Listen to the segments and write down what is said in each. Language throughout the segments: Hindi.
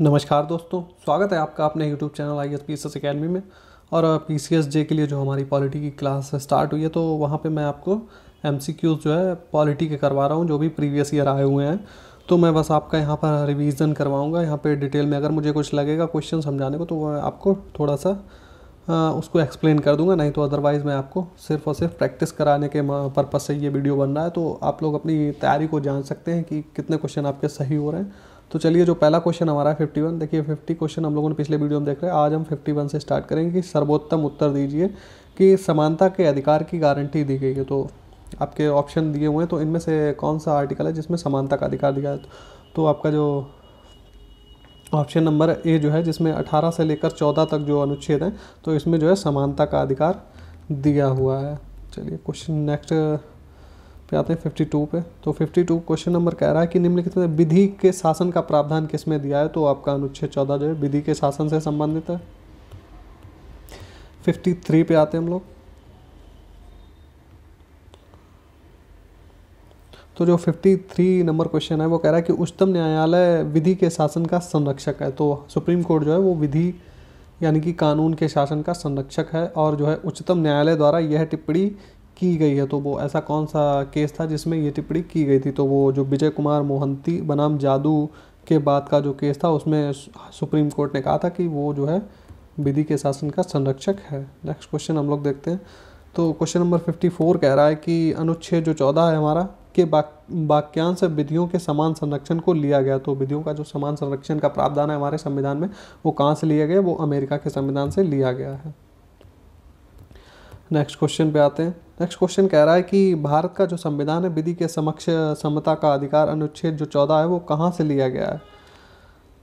नमस्कार दोस्तों स्वागत है आपका अपने YouTube channel I S P S academy में और पी सी एस जे के लिए जो हमारी पॉलिटी की क्लास स्टार्ट हुई है तो वहाँ पे मैं आपको एम सी क्यूज़ जो है पॉलिटी के करवा रहा हूँ जो भी प्रीवियस ईयर आए हुए हैं तो मैं बस आपका यहाँ पर रिवीजन करवाऊँगा यहाँ पे डिटेल में अगर मुझे कुछ लगेगा क्वेश्चन समझाने को तो मैं आपको थोड़ा सा आ, उसको एक्सप्लेन कर दूंगा नहीं तो अदरवाइज़ मैं आपको सिर्फ और सिर्फ प्रैक्टिस कराने के पर्पज़ से ये वीडियो बन रहा है तो आप लोग अपनी तैयारी को जान सकते हैं कि कितने क्वेश्चन आपके सही हो रहे हैं तो चलिए जो पहला क्वेश्चन हमारा है फिफ्टी वन देखिए फिफ्टी क्वेश्चन हम लोगों ने पिछले वीडियो में देख रहे हैं आज हम फिफ्टी वन से स्टार्ट करेंगे कि सर्वोत्तम उत्तर दीजिए कि समानता के अधिकार की गारंटी दी गई है तो आपके ऑप्शन दिए हुए हैं तो इनमें से कौन सा आर्टिकल है जिसमें समानता का अधिकार दिया है तो आपका जो ऑप्शन नंबर ए जो है जिसमें अठारह से लेकर चौदह तक जो अनुच्छेद हैं तो इसमें जो है समानता का अधिकार दिया हुआ है चलिए क्वेश्चन नेक्स्ट पे आते हैं फिफ्टी टू पे तो फिफ्टी टू क्वेश्चन नंबर कह रहा है कि निम्नलिखित में विधि के शासन का प्रावधान किसमें दिया है तो आपका अनुच्छेद चौदह जो है विधि के शासन से संबंधित है फिफ्टी थ्री पे आते हैं हम लोग तो जो फिफ्टी थ्री नंबर क्वेश्चन है वो कह रहा है कि उच्चतम न्यायालय विधि के शासन का संरक्षक है तो सुप्रीम कोर्ट जो है वो विधि यानी कि कानून के शासन का संरक्षक है और जो है उच्चतम न्यायालय द्वारा यह टिप्पणी की गई है तो वो ऐसा कौन सा केस था जिसमें ये टिप्पणी की गई थी तो वो जो विजय कुमार मोहंती बनाम जादू के बाद का जो केस था उसमें सुप्रीम कोर्ट ने कहा था कि वो जो है विधि के शासन का संरक्षक है नेक्स्ट क्वेश्चन हम लोग देखते हैं तो क्वेश्चन नंबर फिफ्टी फोर कह रहा है कि अनुच्छेद जो चौदह है हमारा के वाक्यांश विधियों के समान संरक्षण को लिया गया तो विधियों का जो समान संरक्षण का प्रावधान है हमारे संविधान में वो कहाँ से लिया गया वो अमेरिका के संविधान से लिया गया है नेक्स्ट क्वेश्चन पे आते हैं नेक्स्ट क्वेश्चन कह रहा है कि भारत का जो संविधान है विधि के समक्ष समता का अधिकार अनुच्छेद जो चौदह है वो कहाँ से लिया गया है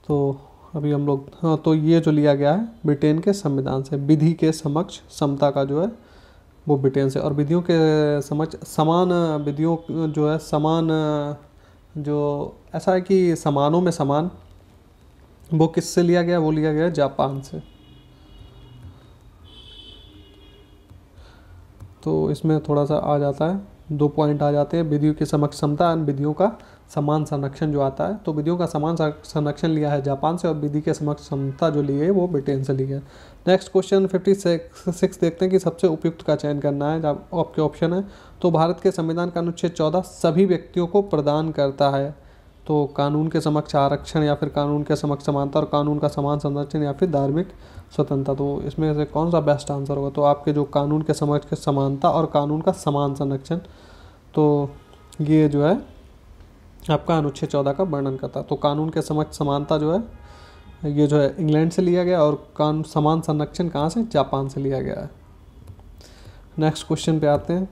तो अभी हम लोग हाँ तो ये जो लिया गया है ब्रिटेन के संविधान से विधि के समक्ष समता का जो है वो ब्रिटेन से और विधियों के समक्ष समान विधियों जो है समान जो ऐसा है कि समानों में समान वो किससे लिया गया वो लिया गया जापान से तो इसमें थोड़ा सा आ जाता है दो पॉइंट आ जाते हैं विधियों के समक्ष क्षमता एंड विधियों का समान संरक्षण जो आता है तो विधियों का समान संरक्षण लिया है जापान से और विधि के समक्ष क्षमता जो ली है वो ब्रिटेन से ली है नेक्स्ट क्वेश्चन फिफ्टी सिक्स देखते हैं कि सबसे उपयुक्त का चयन करना है आपके ऑप्शन है तो भारत के संविधान का अनुच्छेद चौदह सभी व्यक्तियों को प्रदान करता है तो कानून के समक्ष आरक्षण या फिर कानून के समक्ष समानता और कानून का समान संरक्षण या फिर धार्मिक स्वतंत्रता तो इसमें से कौन सा बेस्ट आंसर होगा तो आपके जो कानून के समक्ष के समानता और कानून का समान संरक्षण तो ये जो है आपका अनुच्छेद चौदह का वर्णन करता तो कानून के समक्ष समानता जो है ये जो है इंग्लैंड से लिया गया और कानून समान संरक्षण कहाँ से जापान से लिया गया है नेक्स्ट क्वेश्चन पे आते हैं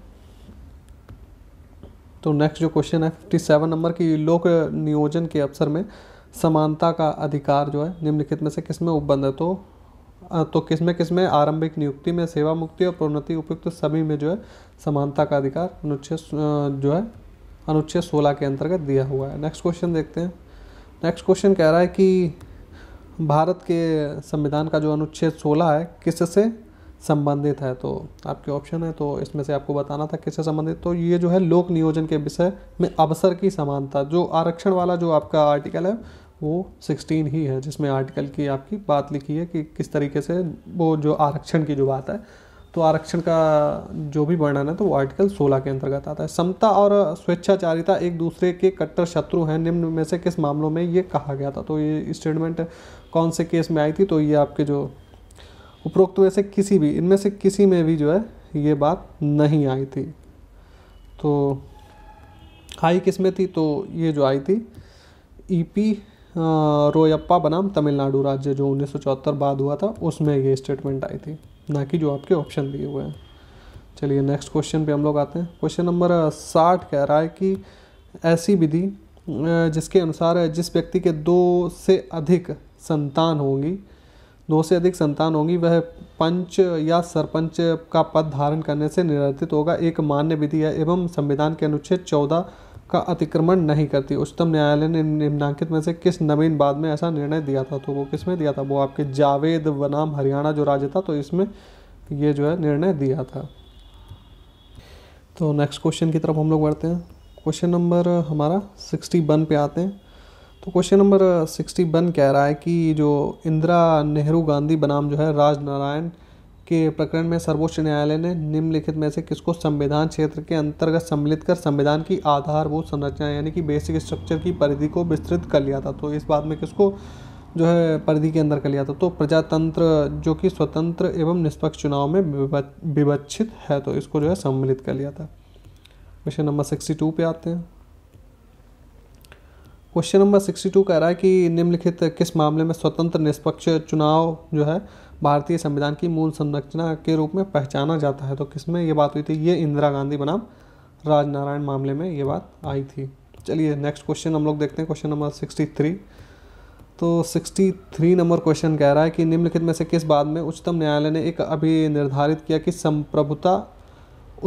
तो नेक्स्ट जो क्वेश्चन है फिफ्टी सेवन नंबर की लोक नियोजन के अवसर में समानता का अधिकार जो है निम्नलिखित में से किस में उपबंध है तो तो किस में किस में आरंभिक नियुक्ति में सेवा मुक्ति और प्रोन्नति उपयुक्त तो सभी में जो है समानता का अधिकार अनुच्छेद जो है अनुच्छेद सोलह के अंतर्गत दिया हुआ है नेक्स्ट क्वेश्चन देखते हैं नेक्स्ट क्वेश्चन कह रहा है कि भारत के संविधान का जो अनुच्छेद सोलह है किससे संबंधित है तो आपके ऑप्शन है तो इसमें से आपको बताना था किससे संबंधित तो ये जो है लोक नियोजन के विषय में अवसर की समानता जो आरक्षण वाला जो आपका आर्टिकल है वो 16 ही है जिसमें आर्टिकल की आपकी बात लिखी है कि किस तरीके से वो जो आरक्षण की जो बात है तो आरक्षण का जो भी वर्णन है तो वो आर्टिकल 16 के अंतर्गत आता है समता और स्वेच्छाचारिता एक दूसरे के कट्टर शत्रु हैं निम्न में से किस मामलों में ये कहा गया था तो ये स्टेटमेंट कौन से केस में आई थी तो ये आपके जो उपरोक्त में से किसी भी इनमें से किसी में भी जो है ये बात नहीं आई थी तो आई किस में थी तो ये जो आई थी ई e पी रोयप्पा बनाम तमिलनाडु राज्य जो उन्नीस बाद हुआ था उसमें ये स्टेटमेंट आई थी ना कि जो आपके ऑप्शन दिए हुए हैं चलिए नेक्स्ट क्वेश्चन पे हम लोग आते हैं क्वेश्चन नंबर साठ कह रहा है कि ऐसी विधि जिसके अनुसार जिस व्यक्ति के दो से अधिक संतान होंगी दो से अधिक संतान होंगी वह पंच या सरपंच का पद धारण करने से निर्धारित होगा एक मान्य विधि है एवं संविधान के अनुच्छेद चौदह का अतिक्रमण नहीं करती उच्चतम न्यायालय ने निम्नांकित में से किस नवीन बाद में ऐसा निर्णय दिया था तो वो किस में दिया था वो आपके जावेद बनाम हरियाणा जो राज्य था तो इसमें ये जो है निर्णय दिया था तो नेक्स्ट क्वेश्चन की तरफ हम लोग बढ़ते हैं क्वेश्चन नंबर हमारा सिक्सटी वन पे आते हैं तो क्वेश्चन नंबर सिक्सटी वन कह रहा है कि जो इंदिरा नेहरू गांधी बनाम जो है राज नारायण के प्रकरण में सर्वोच्च न्यायालय ने निम्नलिखित में से किसको संविधान क्षेत्र के अंतर्गत सम्मिलित कर संविधान की आधारभूत संरचना यानी कि बेसिक स्ट्रक्चर की परिधि को विस्तृत कर लिया था तो इस बात में किसको जो है परिधि के अंदर कर लिया था तो प्रजातंत्र जो कि स्वतंत्र एवं निष्पक्ष चुनाव में विवक्षित है तो इसको जो है सम्मिलित कर लिया था क्वेश्चन नंबर सिक्सटी टू पे आते हैं क्वेश्चन नंबर सिक्सटी टू कह रहा है कि निम्नलिखित किस मामले में स्वतंत्र निष्पक्ष चुनाव जो है भारतीय संविधान की मूल संरचना के रूप में पहचाना जाता है तो किसमें ये बात हुई थी ये इंदिरा गांधी बनाम राजनारायण मामले में ये बात आई थी चलिए नेक्स्ट क्वेश्चन हम लोग देखते हैं क्वेश्चन नंबर सिक्सटी थ्री तो थ्री नंबर क्वेश्चन कह रहा है कि निम्नलिखित में से किस बाद में उच्चतम न्यायालय ने एक अभी निर्धारित किया कि संप्रभुता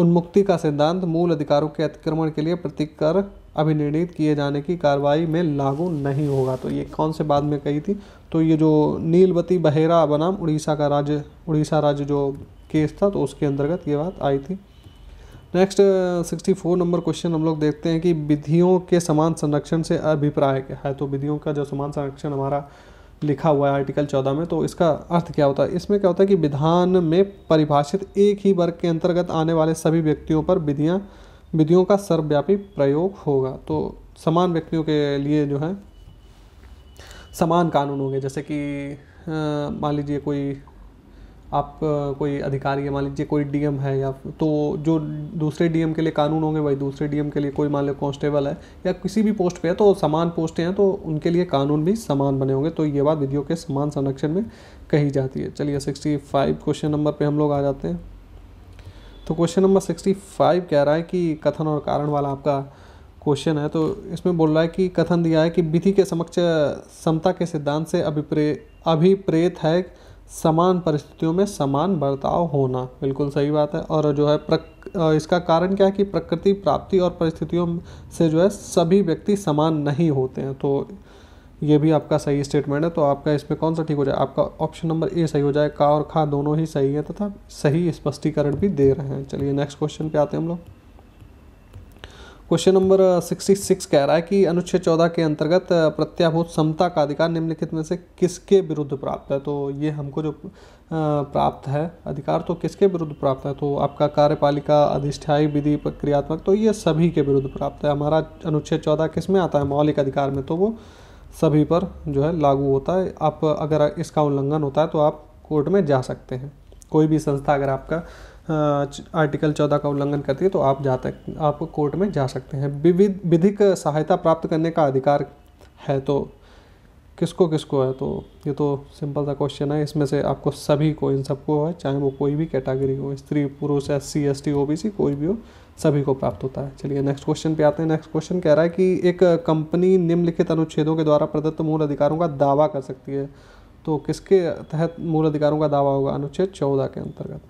उन्मुक्ति का सिद्धांत मूल अधिकारों के अतिक्रमण के लिए प्रतिकर अभिनिर्णित किए जाने की कार्रवाई में लागू नहीं होगा तो ये कौन से बाद में कही थी तो ये जो नीलवती बहेरा बनाम उड़ीसा का राज्य उड़ीसा राज्य जो केस था तो उसके अंतर्गत ये बात आई थी next sixty four number question हम लोग देखते हैं कि विधियों के समान संरक्षण से अभिप्राय क्या है तो विधियों का जो समान संरक्षण हमारा लिखा हुआ है आर्टिकल चौदह में तो इसका अर्थ क्या होता है इसमें क्या होता है कि विधान में परिभाषित एक ही वर्ग के अंतर्गत आने वाले सभी व्यक्तियों पर विधियाँ विधियों का सर्वव्यापी प्रयोग होगा तो समान व्यक्तियों के लिए जो है समान कानून होंगे जैसे कि मान लीजिए कोई आप कोई अधिकारी है मान लीजिए कोई डीएम है या तो जो दूसरे डीएम के लिए कानून होंगे वही दूसरे डीएम के लिए कोई मान लो कॉन्स्टेबल है या किसी भी पोस्ट पे है तो समान पोस्टें हैं तो उनके लिए कानून भी समान बने होंगे तो ये बात विधियों के समान संरक्षण में कही जाती है चलिए सिक्सटी फाइव क्वेश्चन नंबर पर हम लोग आ जाते हैं तो क्वेश्चन नंबर सिक्सटी फाइव कह रहा है कि कथन और कारण वाला आपका क्वेश्चन है तो इसमें बोल रहा है कि कथन दिया है कि विधि के समक्ष समता के सिद्धांत से अभिप्रे अभिप्रेत है समान परिस्थितियों में समान बर्ताव होना बिल्कुल सही बात है और जो है प्रक, इसका कारण क्या है कि प्रकृति प्राप्ति और परिस्थितियों से जो है सभी व्यक्ति समान नहीं होते हैं तो ये भी आपका सही स्टेटमेंट है तो आपका इसमें कौन सा ठीक हो जाए आपका ऑप्शन नंबर ए सही हो जाए का और खा दोनों ही सही है तथा सही स्पष्टीकरण भी दे रहे हैं चलिए नेक्स्ट क्वेश्चन पे आते हैं हम लोग क्वेश्चन नंबर सिक्सटी सिक्स कह रहा है कि अनुच्छेद चौदह के अंतर्गत प्रत्याभूत समता का अधिकार निम्नलिखित में से किसके विरुद्ध प्राप्त है तो ये हमको जो प्राप्त है अधिकार तो किसके विरुद्ध प्राप्त है तो आपका कार्यपालिका अधिष्ठाई विधि प्रक्रियात्मक तो ये सभी के विरुद्ध प्राप्त है हमारा अनुच्छेद चौदह किस में आता है मौलिक अधिकार में तो वो सभी पर जो है लागू होता है आप अगर इसका उल्लंघन होता है तो आप कोर्ट में जा सकते हैं कोई भी संस्था अगर आपका आर्टिकल चौदह का उल्लंघन करती है तो आप जा तक आप कोर्ट में जा सकते हैं विविध विधिक सहायता प्राप्त करने का अधिकार है तो किसको किसको है तो ये तो सिंपल सा क्वेश्चन है इसमें से आपको सभी को इन सबको है चाहे वो कोई भी कैटेगरी हो स्त्री पुरुष S C S T O B C कोई भी हो सभी को प्राप्त होता है चलिए नेक्स्ट क्वेश्चन पे आते हैं नेक्स्ट क्वेश्चन कह रहा है कि एक कंपनी निम्नलिखित अनुच्छेदों के द्वारा प्रदत्त मूल अधिकारों का दावा कर सकती है तो किसके तहत मूल अधिकारों का दावा होगा अनुच्छेद चौदह के अंतर्गत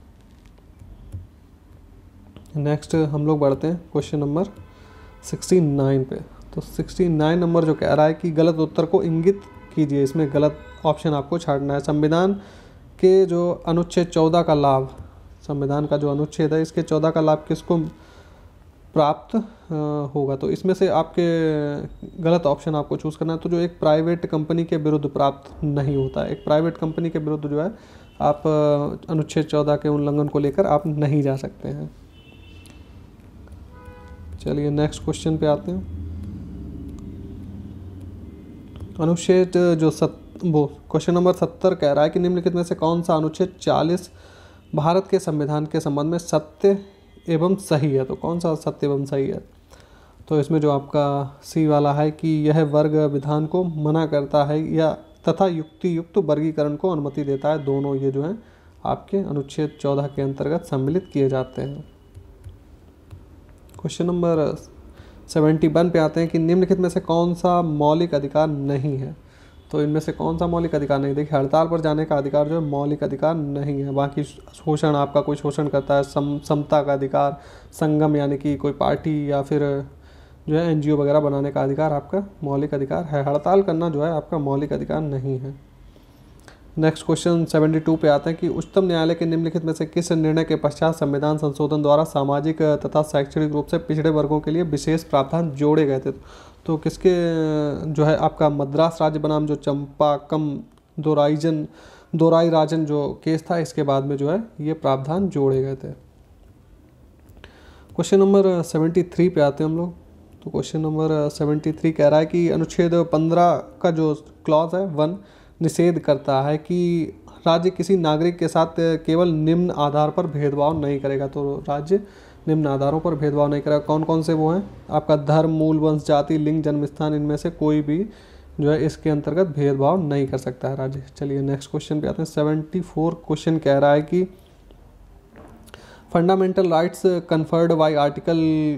नेक्स्ट हम लोग बढ़ते हैं क्वेश्चन नंबर सिक्सटी नाइन पे तो सिक्सटी नाइन नंबर जो कह रहा है कि गलत उत्तर को इंगित कीजिए इसमें गलत ऑप्शन आपको छाटना है संविधान के जो अनुच्छेद चौदह का लाभ संविधान का जो अनुच्छेद है इसके चौदह का लाभ किसको प्राप्त होगा तो इसमें से आपके गलत ऑप्शन आपको चूज़ करना है तो जो एक प्राइवेट कंपनी के विरुद्ध प्राप्त नहीं होता एक प्राइवेट कंपनी के विरुद्ध जो है आप अनुच्छेद चौदह के उल्लंघन को लेकर आप नहीं जा सकते हैं चलिए नेक्स्ट क्वेश्चन पे आते हैं अनुच्छेद जो सत वो क्वेश्चन नंबर सत्तर कह रहा है कि निम्नलिखित में से कौन सा अनुच्छेद चालीस भारत के संविधान के संबंध में सत्य एवं सही है तो कौन सा सत्य एवं सही है तो इसमें जो आपका सी वाला है कि यह वर्ग विधान को मना करता है या तथा युक्ति युक्त वर्गीकरण को अनुमति देता है दोनों ये जो हैं आपके अनुच्छेद चौदह के अंतर्गत सम्मिलित किए जाते हैं क्वेश्चन नंबर सेवेंटी वन पे आते हैं कि निम्नलिखित में से कौन सा मौलिक अधिकार नहीं है तो इनमें से कौन सा मौलिक अधिकार नहीं देखिए हड़ताल पर जाने का अधिकार जो है मौलिक अधिकार नहीं है बाकी शोषण आपका कोई शोषण करता है सम समता का अधिकार संगम यानी कि कोई पार्टी या फिर जो है एनजीओ वगैरह बनाने का अधिकार आपका मौलिक अधिकार है हड़ताल करना जो है आपका मौलिक अधिकार नहीं है नेक्स्ट क्वेश्चन टू पे आते हैं कि उच्चतम न्यायालय के निम्नलिखित में से किस निर्णय के पश्चात संविधान संशोधन द्वारा सामाजिक तथा शैक्षणिक रूप से पिछड़े वर्गों के लिए विशेष प्रावधान जोड़े गए थे तो किसके जो है आपका मद्रास राज्य बनाम जो चंपाकम दोराइजन दोराई राजन जो केस था इसके बाद में जो है ये प्रावधान जोड़े गए थे क्वेश्चन नंबर सेवेंटी थ्री पे आते हैं हम लोग तो क्वेश्चन नंबर सेवेंटी थ्री कह रहा है कि अनुच्छेद पंद्रह का जो क्लॉज है वन निषेध करता है कि राज्य किसी नागरिक के साथ केवल निम्न आधार पर भेदभाव नहीं करेगा तो राज्य निम्न आधारों पर भेदभाव नहीं करेगा कौन कौन से वो हैं आपका धर्म मूल वंश जाति लिंग जन्म स्थान इनमें से कोई भी जो है इसके अंतर्गत भेदभाव नहीं कर सकता है राज्य चलिए नेक्स्ट क्वेश्चन पे आते हैं सेवेंटी फोर क्वेश्चन कह रहा है कि fundamental rights conferred by article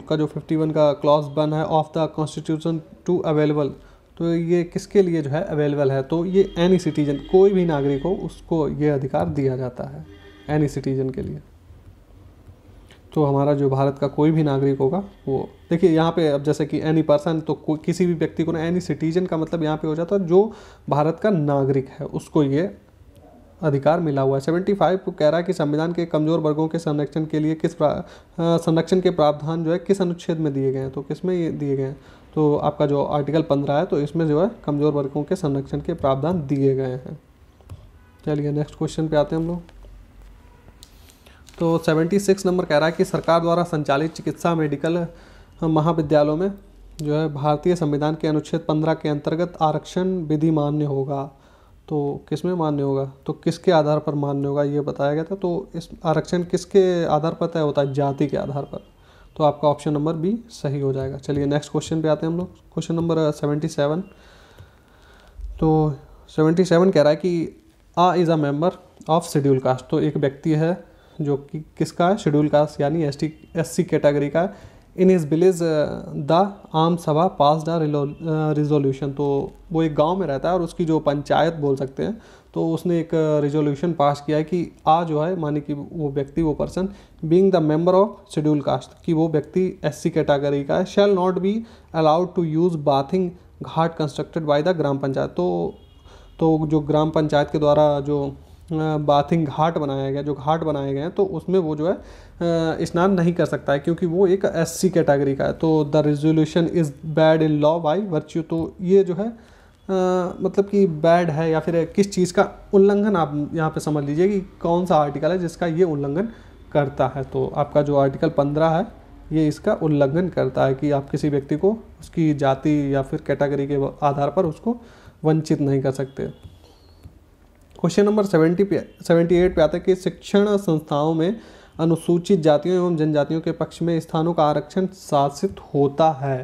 का जो फिफ्टी वन का क्लॉज बन है of the constitution to available तो ये किसके लिए जो है अवेलेबल है तो ये एनी सिटीजन कोई भी नागरिक हो उसको ये अधिकार दिया जाता है एनी सिटीजन के लिए तो हमारा जो भारत का कोई भी नागरिक होगा वो देखिए यहाँ पे अब जैसे कि एनी पर्सन तो किसी भी व्यक्ति को ना एनी सिटीजन का मतलब यहाँ पे हो जाता है जो भारत का नागरिक है उसको ये अधिकार मिला हुआ है सेवेंटी फाइव कह रहा है कि संविधान के कमजोर वर्गों के संरक्षण के लिए किस संरक्षण के प्रावधान जो है किस अनुच्छेद में दिए गए हैं तो किस में ये दिए गए हैं तो आपका जो आर्टिकल पंद्रह है तो इसमें जो है कमजोर वर्गों के संरक्षण के प्रावधान दिए गए हैं चलिए नेक्स्ट क्वेश्चन पे आते हैं हम लोग तो 76 नंबर कह रहा है कि सरकार द्वारा संचालित चिकित्सा मेडिकल महाविद्यालयों में जो है भारतीय संविधान के अनुच्छेद 15 के अंतर्गत आरक्षण विधि मान्य होगा तो किस में मान्य होगा तो किसके आधार पर मान्य होगा ये बताया गया था तो इस आरक्षण किसके आधार पर तय होता है जाति के आधार पर तो आपका ऑप्शन नंबर बी सही हो जाएगा चलिए नेक्स्ट क्वेश्चन पे आते हैं हम लोग क्वेश्चन नंबर सेवेंटी सेवन तो सेवेंटी सेवन कह रहा है कि A is a member of schedule caste तो एक व्यक्ति है जो कि किसका है शेड्यूल कास्ट यानी S T S C category का इन इस विलेज द आम सभा पास द रिजोल्यूशन तो वो एक गांव में रहता है और उसकी जो पंचायत बोल सकते हैं तो उसने एक रिजोल्यूशन uh, पास किया है कि आ जो है माने कि वो व्यक्ति वो person being the member of schedule caste कि वो व्यक्ति एस सी कैटेगरी का है shall not be allowed to use bathing ghat constructed by the gram panchayat तो तो जो ग्राम पंचायत के द्वारा जो बाथिंग घाट बनाया गया जो घाट बनाए गए हैं तो उसमें वो जो है स्नान नहीं कर सकता है क्योंकि वो एक एस सी कैटेगरी का है तो the resolution is bad in law by virtue तो ये जो है आ, मतलब कि बैड है या फिर किस चीज़ का उल्लंघन आप यहाँ पे समझ लीजिए कि कौन सा आर्टिकल है जिसका ये उल्लंघन करता है तो आपका जो आर्टिकल पंद्रह है ये इसका उल्लंघन करता है कि आप किसी व्यक्ति को उसकी जाति या फिर कैटेगरी के आधार पर उसको वंचित नहीं कर सकते क्वेश्चन नंबर सेवेंटी पे सेवेंटी एट पे आता है कि शिक्षण संस्थाओं में अनुसूचित जातियों एवं जनजातियों के पक्ष में स्थानों का आरक्षण शासित होता है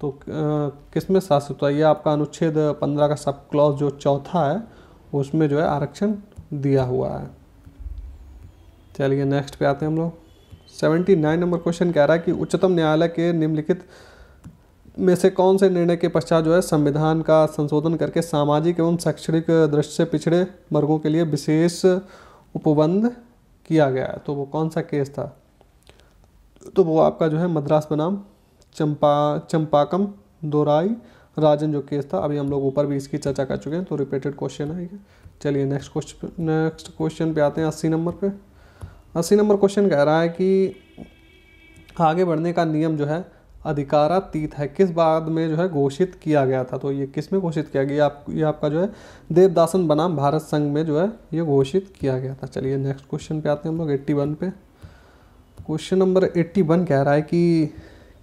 तो किस में शासित होता है यह आपका अनुच्छेद पंद्रह का सब क्लॉज जो चौथा है उसमें जो है आरक्षण दिया हुआ है चलिए नेक्स्ट पे आते हैं हम लोग सेवेंटी नाइन नंबर क्वेश्चन कह रहा है कि उच्चतम न्यायालय के निम्नलिखित में से कौन से निर्णय के पश्चात जो है संविधान का संशोधन करके सामाजिक एवं शैक्षणिक दृष्टि से पिछड़े वर्गों के लिए विशेष उपबंध किया गया है तो वो कौन सा केस था तो वो आपका जो है मद्रास बनाम चंपा चंपाकम दोराई राजन जो केस था अभी हम लोग ऊपर भी इसकी चर्चा कर चुके हैं तो रिपीटेड क्वेश्चन है चलिए नेक्स्ट क्वेश्चन नेक्स्ट क्वेश्चन पे आते हैं अस्सी नंबर पे अस्सी नंबर क्वेश्चन कह रहा है कि आगे बढ़ने का नियम जो है अधिकारातीत है किस बाद में जो है घोषित किया गया था तो ये किस में घोषित किया गया आप ये आपका जो है देवदासन बनाम भारत संघ में जो है ये घोषित किया गया था चलिए नेक्स्ट क्वेश्चन पे आते हैं हम लोग एट्टी वन पे क्वेश्चन नंबर एट्टी वन कह रहा है कि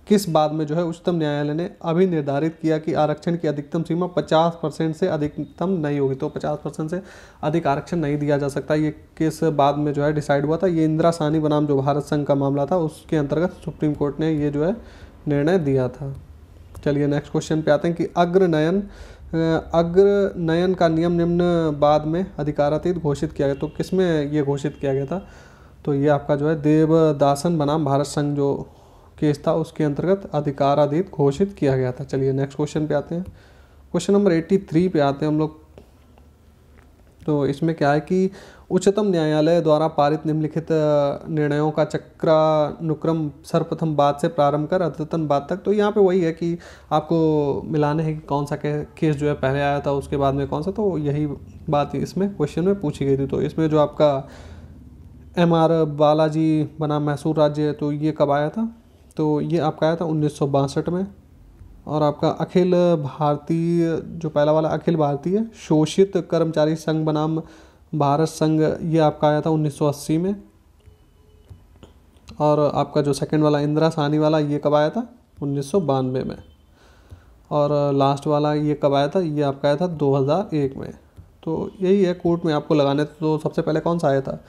किस बाद में जो है उच्चतम न्यायालय ने अभी निर्धारित किया कि आरक्षण की अधिकतम सीमा पचास परसेंट से अधिकतम नहीं होगी तो पचास परसेंट से अधिक आरक्षण नहीं दिया जा सकता ये किस बाद में जो है डिसाइड हुआ था ये इंदिरा सानी बनाम जो भारत संघ का मामला था उसके अंतर्गत सुप्रीम कोर्ट ने ये जो है निर्णय दिया था चलिए नेक्स्ट क्वेश्चन पे आते हैं कि अग्रनयन अग्रनयन का नियम निम्न बाद में अधिकारातीत घोषित किया गया तो किस में ये घोषित किया गया था तो ये आपका जो है देवदासन बनाम भारत संघ जो केस था उसके अंतर्गत अधिकारातीत घोषित किया गया था चलिए नेक्स्ट क्वेश्चन पे आते हैं क्वेश्चन नंबर एट्टी थ्री पे आते हैं हम लोग तो इसमें क्या है कि उच्चतम न्यायालय द्वारा पारित निम्नलिखित निर्णयों का चक्रानुक्रम सर्वप्रथम बाद से प्रारंभ कर अद्यतन बाद तक तो यहाँ पे वही है कि आपको मिलाने हैं कि कौन सा केस जो है पहले आया था उसके बाद में कौन सा तो यही बात इसमें क्वेश्चन में पूछी गई थी तो इसमें जो आपका एम आर बालाजी बना मैसूर राज्य तो ये कब आया था तो ये आपका आया था उन्नीस में और आपका अखिल भारतीय जो पहला वाला अखिल भारतीय शोषित कर्मचारी संघ बनाम भारत संघ ये आपका आया था 1980 में और आपका जो सेकंड वाला इंदिरा सानी वाला ये कब आया था उन्नीस में और लास्ट वाला ये कब आया था ये आपका आया था 2001 में तो यही है कोर्ट में आपको लगाने थे तो सबसे पहले कौन सा आया था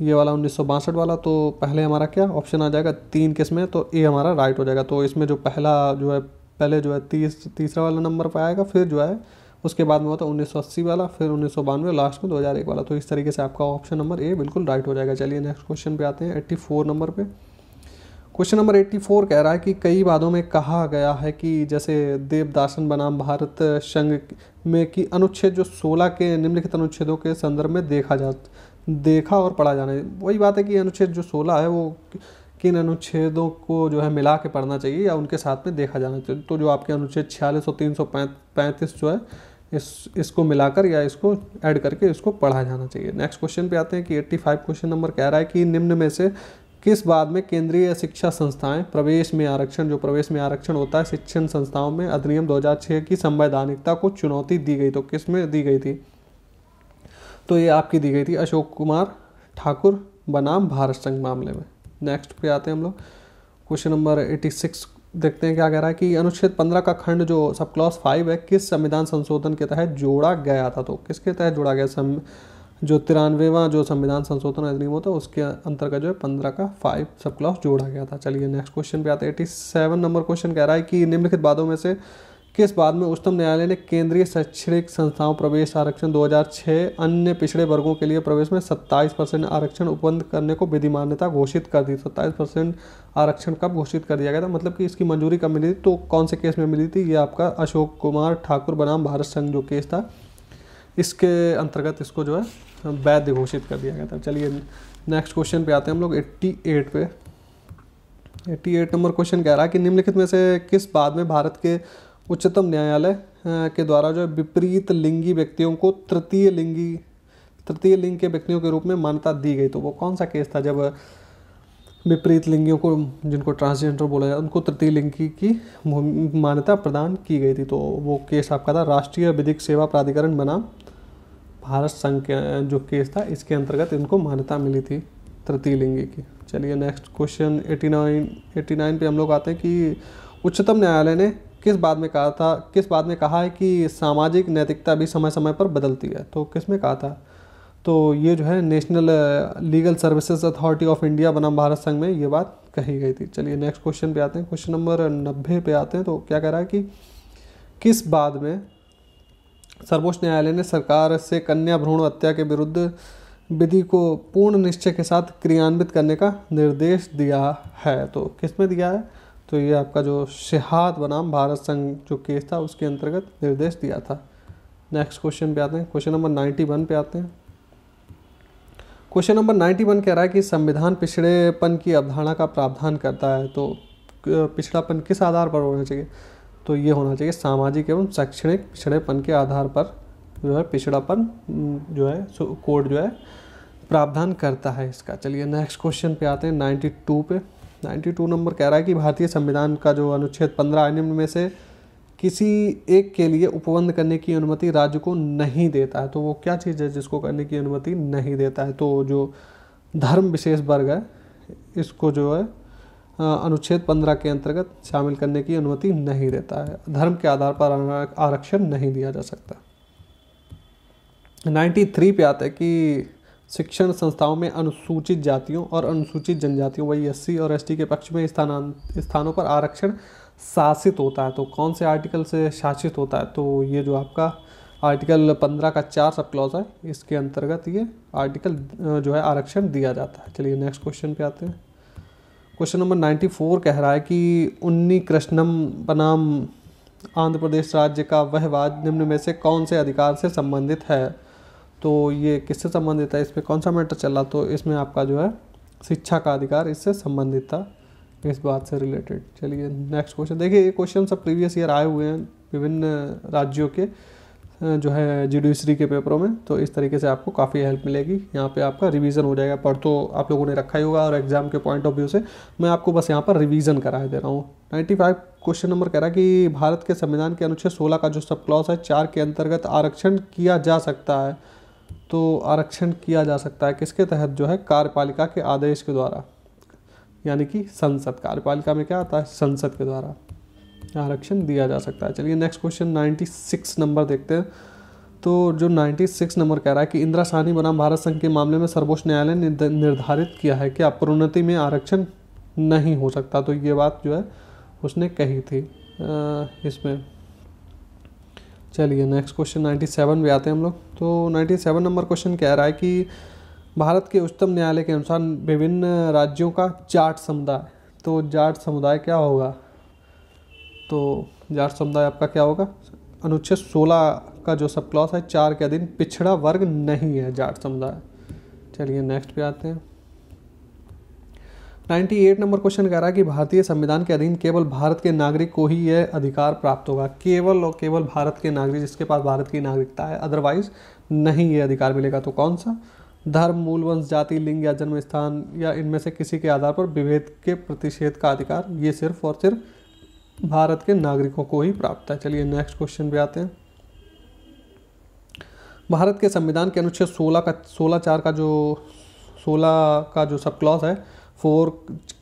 ये वाला उन्नीस वाला तो पहले हमारा क्या ऑप्शन आ जाएगा तीन किस्में में तो ए हमारा राइट हो जाएगा तो इसमें जो पहला जो है पहले जो है तीस तीसरा वाला नंबर पर आएगा फिर जो है उसके बाद में होता है उन्नीस सौ वाला फिर उन्नीस सौ बानवे लास्ट में दो हजार एक वाला तो इस तरीके से आपका ऑप्शन नंबर ए बिल्कुल राइट हो जाएगा चलिए नेक्स्ट क्वेश्चन पे आते हैं एट्टी फोर नंबर पे क्वेश्चन नंबर एट्टी फोर कह रहा है कि कई बातों में कहा गया है कि जैसे देवदासन बनाम भारत संघ में कि अनुच्छेद जो सोलह के निम्नलिखित अनुच्छेदों के संदर्भ में देखा जा देखा और पढ़ा जाना है वही बात है कि अनुच्छेद जो सोलह है वो किन अनुच्छेदों को जो है मिला के पढ़ना चाहिए या उनके साथ में देखा जाना चाहिए तो जो आपके अनुच्छेद छियालीस और तीन सौ पैंतीस जो है इस इसको मिलाकर या इसको ऐड करके इसको पढ़ा जाना चाहिए नेक्स्ट क्वेश्चन पे आते हैं कि 85 क्वेश्चन नंबर कह रहा है कि निम्न में से किस बाद में केंद्रीय शिक्षा संस्थाएं प्रवेश में आरक्षण जो प्रवेश में आरक्षण होता है शिक्षण संस्थाओं में अधिनियम 2006 की संवैधानिकता को चुनौती दी गई तो किस में दी गई थी तो ये आपकी दी गई थी अशोक कुमार ठाकुर बनाम भारत संघ मामले में नेक्स्ट पे आते हैं हम लोग क्वेश्चन नंबर 86 देखते हैं क्या कह रहा है कि अनुच्छेद 15 का खंड जो सब क्लॉस फाइव है किस संविधान संशोधन के तहत जोड़ा गया था तो किसके तहत जोड़ा गया सम जो तिरानवेवा जो संविधान संशोधन अधिनियम होता है उसके अंतर्गत जो है पंद्रह का फाइव सब क्लॉस जोड़ा गया था चलिए नेक्स्ट क्वेश्चन पे आते हैं एटी सेवन नंबर क्वेश्चन कह रहा है कि निम्नलिखित बातों में से किस बाद में उच्चतम न्यायालय ने केंद्रीय शैक्षणिक संस्थाओं प्रवेश आरक्षण 2006 अन्य पिछड़े वर्गों के लिए प्रवेश में 27 परसेंट आरक्षण उपलब्ध करने को विधि मान्यता घोषित कर दी 27 परसेंट आरक्षण कब घोषित कर दिया गया था मतलब कि इसकी मंजूरी कब मिली थी तो कौन से केस में मिली थी ये आपका अशोक कुमार ठाकुर बनाम भारत संघ जो केस था इसके अंतर्गत इसको जो है वैध घोषित कर दिया गया था चलिए नेक्स्ट क्वेश्चन पे आते हैं हम लोग एट्टी एट पे एट्टी एट नंबर क्वेश्चन कह रहा है कि निम्नलिखित में से किस बाद में भारत के उच्चतम न्यायालय के द्वारा जो है विपरीत लिंगी व्यक्तियों को तृतीय लिंगी तृतीय लिंग के व्यक्तियों के रूप में मान्यता दी गई तो वो कौन सा केस था जब विपरीत लिंगियों को जिनको ट्रांसजेंडर बोला जाता उनको तृतीय लिंग की, मान्यता प्रदान की गई थी तो वो केस आपका था राष्ट्रीय विधिक सेवा प्राधिकरण बनाम भारत संघ जो केस था इसके अंतर्गत इनको मान्यता मिली थी तृतीय लिंगी की चलिए next question eighty nine eighty nine पर हम लोग आते हैं कि उच्चतम न्यायालय ने किस बात में कहा था किस बात में कहा है कि सामाजिक नैतिकता भी समय समय पर बदलती है तो किस में कहा था तो ये जो है national legal services authority of India बनाम भारत संघ में ये बात कही गई थी चलिए नेक्स्ट क्वेश्चन पे आते हैं क्वेश्चन नंबर नब्बे पे आते हैं तो क्या कह रहा है कि किस बाद में सर्वोच्च न्यायालय ने सरकार से कन्या भ्रूण हत्या के विरुद्ध विधि को पूर्ण निश्चय के साथ क्रियान्वित करने का निर्देश दिया है तो किस में दिया है तो ये आपका जो सिहात बनाम भारत संघ जो केस था उसके अंतर्गत निर्देश दिया था नेक्स्ट क्वेश्चन पे आते हैं क्वेश्चन नंबर नाइन्टी वन पे आते हैं क्वेश्चन नंबर नाइन्टी वन कह रहा है कि संविधान पिछड़ेपन की अवधारणा का प्रावधान करता है तो पिछड़ापन किस आधार पर होना चाहिए तो ये होना चाहिए सामाजिक एवं शैक्षणिक पिछड़ेपन के आधार पर जो है पिछड़ापन जो है कोड जो है प्रावधान करता है इसका चलिए नेक्स्ट क्वेश्चन पे आते हैं नाइन्टी टू पे नाइन्टी टू नंबर कह रहा है कि भारतीय संविधान का जो अनुच्छेद पंद्रह निम्न में से किसी एक के लिए उपबंध करने की अनुमति राज्य को नहीं देता है तो वो क्या चीज़ है जिसको करने की अनुमति नहीं देता है तो जो धर्म विशेष वर्ग है इसको जो है अनुच्छेद पंद्रह के अंतर्गत शामिल करने की अनुमति नहीं देता है धर्म के आधार पर आरक्षण नहीं दिया जा सकता नाइन्टी थ्री पे आता है कि शिक्षण संस्थाओं में अनुसूचित जातियों और अनुसूचित जनजातियों वही एस और एस के पक्ष में स्थानां स्थानों पर आरक्षण शासित होता है तो कौन से आर्टिकल से शासित होता है तो ये जो आपका आर्टिकल पंद्रह का चार सब क्लॉज है इसके अंतर्गत ये आर्टिकल जो है आरक्षण दिया जाता है चलिए नेक्स्ट क्वेश्चन पे आते हैं क्वेश्चन नंबर नाइन्टी फोर कह रहा है कि उन्नी कृष्णम बनाम आंध्र प्रदेश राज्य का वह वाद निम्न में से कौन से अधिकार से संबंधित है तो ये किससे संबंधित है इसमें कौन सा मैटर चला तो इसमें आपका जो है शिक्षा का अधिकार इससे संबंधित था इस बात से रिलेटेड चलिए नेक्स्ट क्वेश्चन देखिए ये क्वेश्चन सब प्रीवियस ईयर आए हुए हैं विभिन्न राज्यों के जो है जुडिशरी के पेपरों में तो इस तरीके से आपको काफ़ी हेल्प मिलेगी यहाँ पे आपका रिवीजन हो जाएगा पढ़ तो आप लोगों ने रखा ही होगा और एग्जाम के पॉइंट ऑफ व्यू से मैं आपको बस यहाँ पर रिवीजन करा दे रहा हूँ 95 क्वेश्चन नंबर कह रहा कि भारत के संविधान के अनुच्छेद 16 का जो सब क्लॉज है चार के अंतर्गत आरक्षण किया जा सकता है तो आरक्षण किया जा सकता है किसके तहत जो है कार्यपालिका के आदेश के द्वारा यानी कि संसद कार्यपालिका में क्या आता है संसद के द्वारा आरक्षण दिया जा सकता है चलिए नेक्स्ट क्वेश्चन 96 नंबर देखते हैं तो जो 96 नंबर कह रहा है कि इंदिरा साहनी बनाम भारत संघ के मामले में सर्वोच्च न्यायालय ने निर्धारित किया है कि अप्रोन्नति में आरक्षण नहीं हो सकता तो ये बात जो है उसने कही थी इसमें चलिए नेक्स्ट क्वेश्चन नाइन्टी सेवन भी आते हैं हम लोग तो नाइन्टी सेवन नंबर क्वेश्चन कह रहा है कि भारत के उच्चतम न्यायालय के अनुसार विभिन्न राज्यों का जाट समुदाय तो जाट समुदाय क्या होगा तो जाट समुदाय आपका क्या होगा अनुच्छेद सोलह का जो सब क्लॉस है चार के अधीन पिछड़ा वर्ग नहीं है जाट समुदाय चलिए नेक्स्ट पे आते हैं 98 नंबर क्वेश्चन कह रहा है कि भारतीय संविधान के अधीन केवल भारत के नागरिक को ही यह अधिकार प्राप्त होगा केवल और केवल भारत के नागरिक जिसके पास भारत की नागरिकता है अदरवाइज नहीं ये अधिकार मिलेगा तो कौन सा धर्म मूल वंश जाति लिंग या जन्म स्थान या इनमें से किसी के आधार पर विभेद के प्रतिषेध का अधिकार ये सिर्फ और सिर्फ भारत के नागरिकों को ही प्राप्त है चलिए नेक्स्ट क्वेश्चन पे आते हैं भारत के संविधान के अनुच्छेद 16 का 16 चार का जो 16 का जो सब क्लॉज है फोर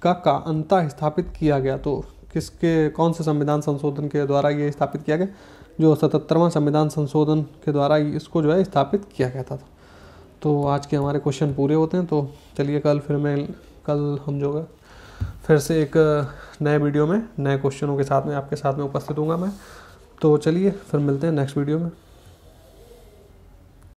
का, का अंता स्थापित किया गया तो किसके कौन से संविधान संशोधन के द्वारा ये स्थापित किया गया जो सतहत्तरवां संविधान संशोधन के द्वारा इसको जो है स्थापित किया गया था तो आज के हमारे क्वेश्चन पूरे होते हैं तो चलिए कल फिर मैं कल हम जो है फिर से एक नए वीडियो में नए क्वेश्चनों के साथ में आपके साथ में उपस्थित हूँ मैं तो चलिए फिर मिलते हैं नेक्स्ट वीडियो में